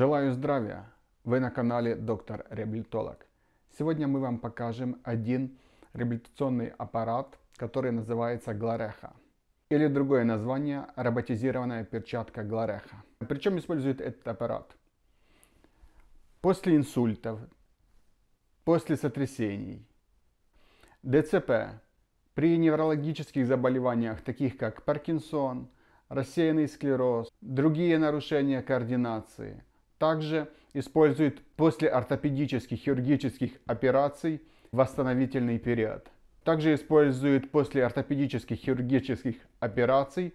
Желаю здравия! Вы на канале Доктор Реабилитолог. Сегодня мы вам покажем один реабилитационный аппарат, который называется Глареха. Или другое название – роботизированная перчатка Глареха. Причем использует этот аппарат? После инсультов, после сотрясений, ДЦП, при неврологических заболеваниях, таких как Паркинсон, рассеянный склероз, другие нарушения координации – также используют после ортопедических хирургических операций восстановительный период. Также используют после ортопедических хирургических операций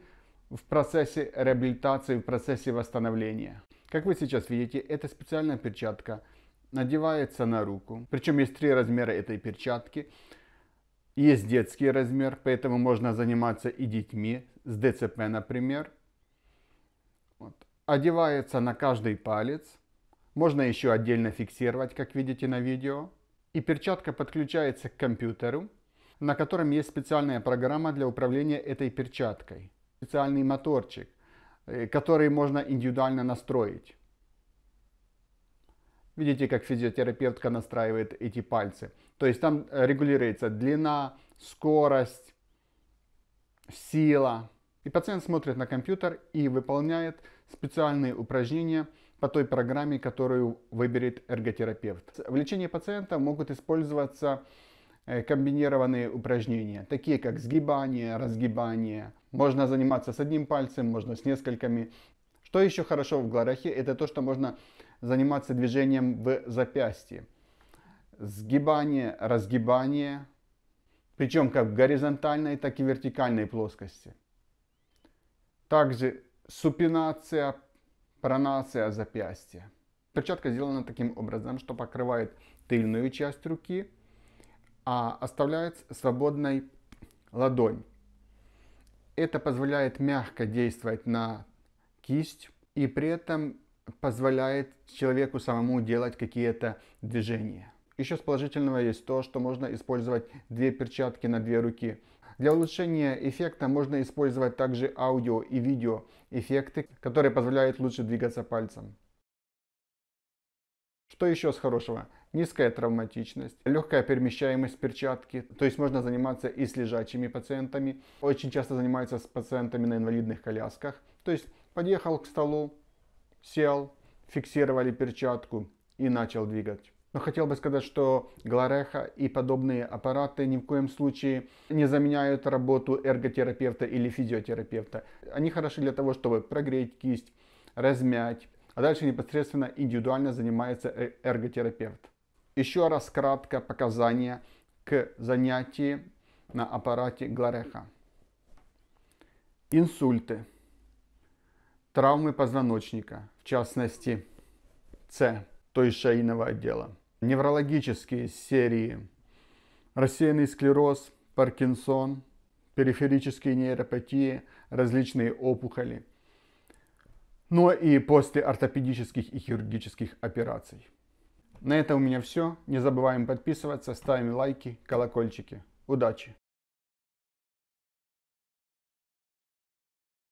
в процессе реабилитации, в процессе восстановления. Как вы сейчас видите, это специальная перчатка надевается на руку. Причем есть три размера этой перчатки. Есть детский размер, поэтому можно заниматься и детьми с ДЦП, например одевается на каждый палец. Можно еще отдельно фиксировать, как видите на видео. И перчатка подключается к компьютеру, на котором есть специальная программа для управления этой перчаткой. Специальный моторчик, э, который можно индивидуально настроить. Видите, как физиотерапевтка настраивает эти пальцы. То есть там э, регулируется длина, скорость, сила. И пациент смотрит на компьютер и выполняет специальные упражнения по той программе, которую выберет эрготерапевт. В лечении пациента могут использоваться э, комбинированные упражнения, такие как сгибание, разгибание. Можно заниматься с одним пальцем, можно с несколькими. Что еще хорошо в гларахе, это то, что можно заниматься движением в запястье. Сгибание, разгибание, причем как в горизонтальной, так и вертикальной плоскости. Также супинация, пронация запястья. Перчатка сделана таким образом, что покрывает тыльную часть руки, а оставляет свободной ладонь. Это позволяет мягко действовать на кисть и при этом позволяет человеку самому делать какие-то движения. Еще с положительного есть то, что можно использовать две перчатки на две руки – для улучшения эффекта можно использовать также аудио и видео эффекты, которые позволяют лучше двигаться пальцем. Что еще с хорошего? Низкая травматичность, легкая перемещаемость перчатки, то есть можно заниматься и с лежачими пациентами. Очень часто занимаются с пациентами на инвалидных колясках. То есть подъехал к столу, сел, фиксировали перчатку и начал двигать. Но хотел бы сказать, что Глореха и подобные аппараты ни в коем случае не заменяют работу эрготерапевта или физиотерапевта. Они хороши для того, чтобы прогреть кисть, размять, а дальше непосредственно индивидуально занимается э, эрготерапевт. Еще раз кратко показания к занятию на аппарате Глореха. Инсульты, травмы позвоночника, в частности С, то есть шейного отдела неврологические серии рассеянный склероз, Паркинсон, периферические нейропатии, различные опухоли, но ну и после ортопедических и хирургических операций. На этом у меня все. Не забываем подписываться, ставим лайки, колокольчики. Удачи!